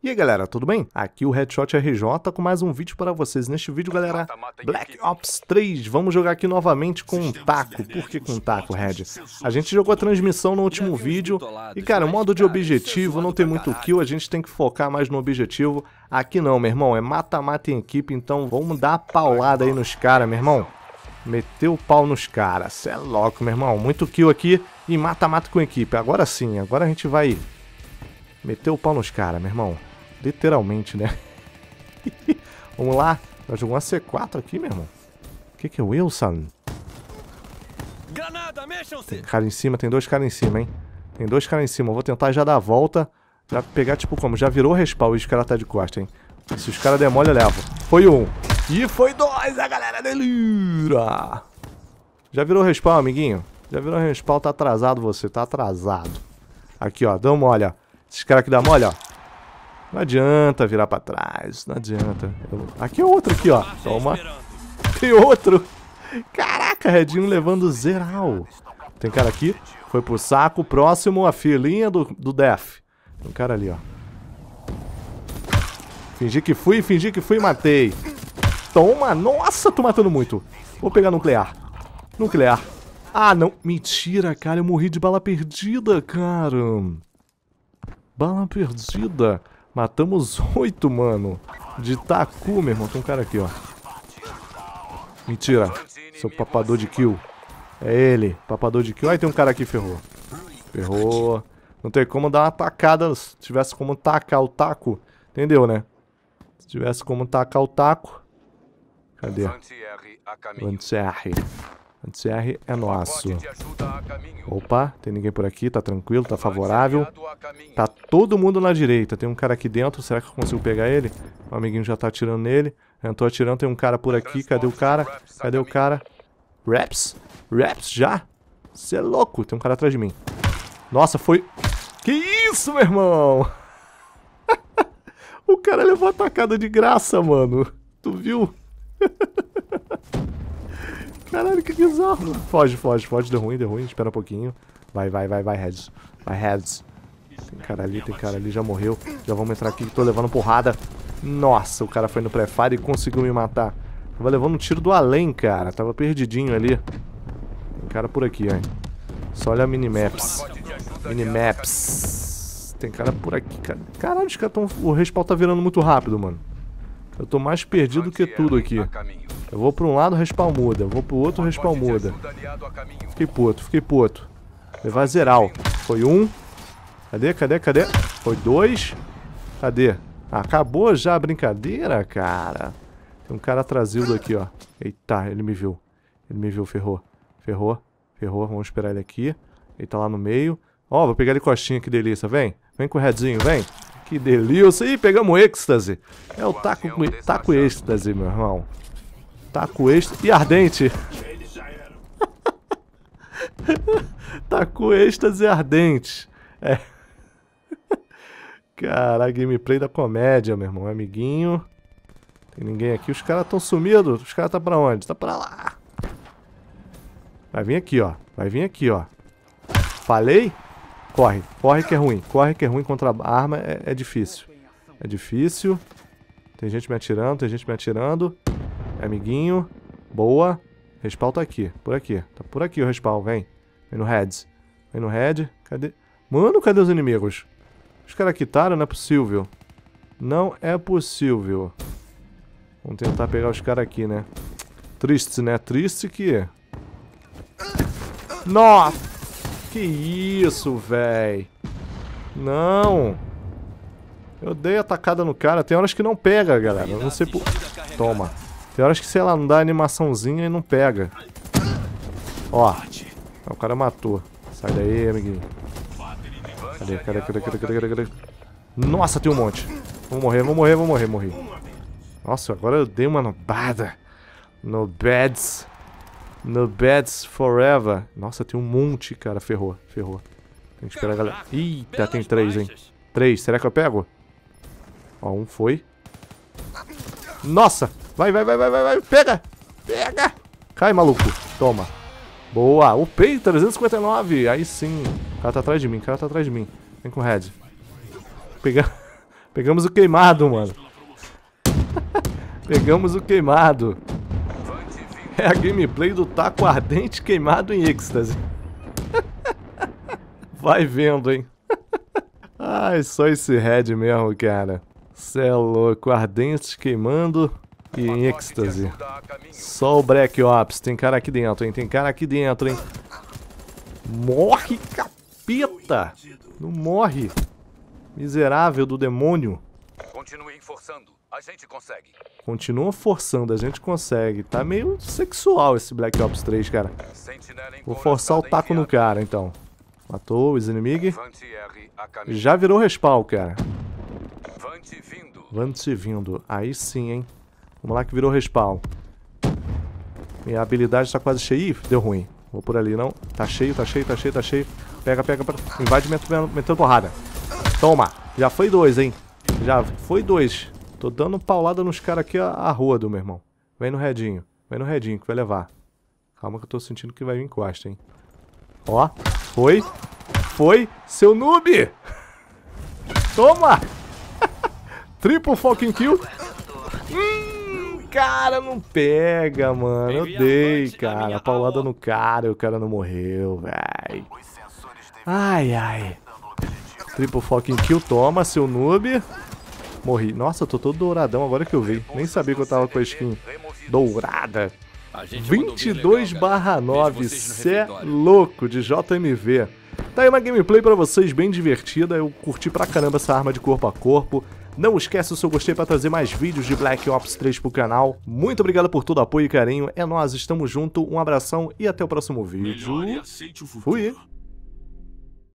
E aí galera, tudo bem? Aqui o Headshot RJ com mais um vídeo para vocês. Neste vídeo, galera, Black Ops 3, vamos jogar aqui novamente com um taco. Por que com um taco, Red? A gente jogou a transmissão no último vídeo e, cara, o né? modo de é objetivo não tem muito kill, a gente tem que focar mais no objetivo. Aqui não, meu irmão, é mata-mata em equipe, então vamos dar a paulada aí nos caras, meu irmão. Meteu o pau nos caras, cê é louco, meu irmão. Muito kill aqui e mata-mata com equipe. Agora sim, agora a gente vai... Meteu o pau nos caras, meu irmão. Literalmente, né? Vamos lá. Já jogou uma C4 aqui, meu irmão. O que, que é Wilson? Granada, cara em cima, tem dois caras em cima, hein? Tem dois caras em cima. Eu vou tentar já dar a volta. Já pegar, tipo, como? Já virou respawn e os caras tá de costa, hein? se os caras mole, eu levo. Foi um. E foi dois, a galera delira. Já virou respawn, amiguinho? Já virou respawn, tá atrasado você, tá atrasado. Aqui, ó, dá uma olha. Esses caras que dá mole, ó. Não adianta virar pra trás, não adianta. Eu... Aqui é outro aqui, ó. Toma. Tem outro. Caraca, Redinho levando zeral. Tem cara aqui. Foi pro saco. Próximo, a filhinha do, do Def. Tem um cara ali, ó. Fingi que fui, fingi que fui e matei. Toma. Nossa, tô matando muito. Vou pegar nuclear. Nuclear. Ah, não. Mentira, cara. Eu morri de bala perdida, cara. Bala perdida. Matamos oito, mano. De Taku, meu irmão. Tem um cara aqui, ó. Mentira. Seu papador de kill. É ele. Papador de kill. Aí tem um cara aqui, ferrou. Ferrou. Não tem como dar uma tacada. Se tivesse como tacar o taco. Entendeu, né? Se tivesse como tacar o taco. Cadê? Vantieri. Anti-CR é nosso. Opa, tem ninguém por aqui, tá tranquilo, tá favorável. Tá todo mundo na direita. Tem um cara aqui dentro, será que eu consigo pegar ele? O amiguinho já tá atirando nele. Entrou atirando, tem um cara por aqui, cadê o cara? Cadê o cara? Raps? Raps já? Você é louco, tem um cara atrás de mim. Nossa, foi... Que isso, meu irmão? o cara levou a tacada de graça, mano. Tu viu? Caralho, que bizarro. Foge, foge, foge. Deu ruim, deu ruim. Espera um pouquinho. Vai, vai, vai, vai, Reds. Vai, Reds. Tem cara ali, tem cara ali. Já morreu. Já vamos entrar aqui que tô levando porrada. Nossa, o cara foi no pré-fire e conseguiu me matar. Tava levando um tiro do além, cara. Tava perdidinho ali. Tem cara por aqui, hein. Só olha a minimaps. Minimaps. Tem cara por aqui, cara. Caralho, os caras tão... O respawn tá virando muito rápido, mano. Eu tô mais perdido que tudo aqui. Eu vou pra um lado, respawn muda. Eu vou pro outro, respawn muda. Tá fiquei puto, fiquei puto. Levar zeral. Foi um. Cadê, cadê, cadê? Foi dois. Cadê? Ah, acabou já a brincadeira, cara. Tem um cara trazido aqui, ó. Eita, ele me viu. Ele me viu, ferrou. Ferrou, ferrou. Vamos esperar ele aqui. Ele tá lá no meio. Ó, vou pegar ele coxinha, que delícia. Vem, vem com o redzinho, vem. Que delícia. Ih, pegamos êxtase. É o taco, taco êxtase, meu irmão. Taco extra e ardente. Taco êxtase ardente. É. Caraca, gameplay da comédia, meu irmão. Amiguinho. Tem ninguém aqui. Os caras estão sumidos. Os caras tá pra onde? Tá pra lá. Vai vir aqui, ó. Vai vir aqui, ó. Falei? Corre. Corre que é ruim. Corre que é ruim contra a arma. É, é difícil. É difícil. Tem gente me atirando, tem gente me atirando. Amiguinho. Boa. Respawn tá aqui. Por aqui. Tá por aqui o respawn. Vem. Vem no heads. Vem no head. Cadê? Mano, cadê os inimigos? Os caras quitaram? Não é possível. Não é possível. Vamos tentar pegar os caras aqui, né? Triste, né? Triste que... Nossa! Que isso, véi! Não! Eu dei a tacada no cara. Tem horas que não pega, galera. não sei por... Toma. Tem horas que, sei lá, não dá animaçãozinha e não pega. Ó. O cara matou. Sai daí, amiguinho. Cadê, cadê, cadê, cadê, cadê, cadê, cadê? Nossa, tem um monte. Vou morrer, vou morrer, vou morrer, morri. Nossa, agora eu dei uma nobada. No beds. No beds forever. Nossa, tem um monte, cara. Ferrou, ferrou. Tem que esperar a galera. Eita, tem três, hein? Três. Será que eu pego? Ó, um foi. Nossa! Vai, vai, vai, vai, vai, vai. Pega! Pega! Cai, maluco. Toma. Boa. Upei 359. Aí sim. O cara tá atrás de mim, o cara tá atrás de mim. Vem com o Red. Pega... Pegamos o queimado, mano. Pegamos o queimado. É a gameplay do taco ardente queimado em êxtase. Vai vendo, hein? Ai, só esse Red mesmo, cara. Cê é louco, ardente queimando e em êxtase. Só o Black Ops. Tem cara aqui dentro, hein? Tem cara aqui dentro, hein? Morre, capeta! Não morre. Miserável do demônio. Continue forçando. A gente consegue. Continua forçando, a gente consegue. Tá meio sexual esse Black Ops 3, cara. Vou forçar o taco no cara, então. Matou os inimigos. Já virou respawn, cara. Vante vindo. Vante vindo. Aí sim, hein. Vamos lá que virou respawn. Minha habilidade tá quase cheia. Ih, deu ruim. Vou por ali, não. Tá cheio, tá cheio, tá cheio, tá cheio. Pega, pega, pega. Invade metendo, porrada. Toma. Já foi dois, hein. Já foi dois. Tô dando paulada nos caras aqui a rua do meu irmão. Vem no redinho. Vem no redinho que vai levar. Calma que eu tô sentindo que vai vir encosta, hein. Ó. Foi. Foi. Seu noob. Toma. Triple fucking kill cara não pega, mano. Eu dei, cara. A paulada no cara e o cara não morreu, véi. Ai, ai. Triple fucking kill. Toma, seu noob. Morri. Nossa, eu tô todo douradão agora que eu vi. Nem sabia que eu tava com a skin dourada. 22 barra 9. Cê é louco, de JMV. Tá aí uma gameplay pra vocês bem divertida, eu curti pra caramba essa arma de corpo a corpo. Não esquece o seu gostei para trazer mais vídeos de Black Ops 3 pro canal. Muito obrigado por todo o apoio e carinho. É nós, estamos junto, um abração e até o próximo vídeo. Fui!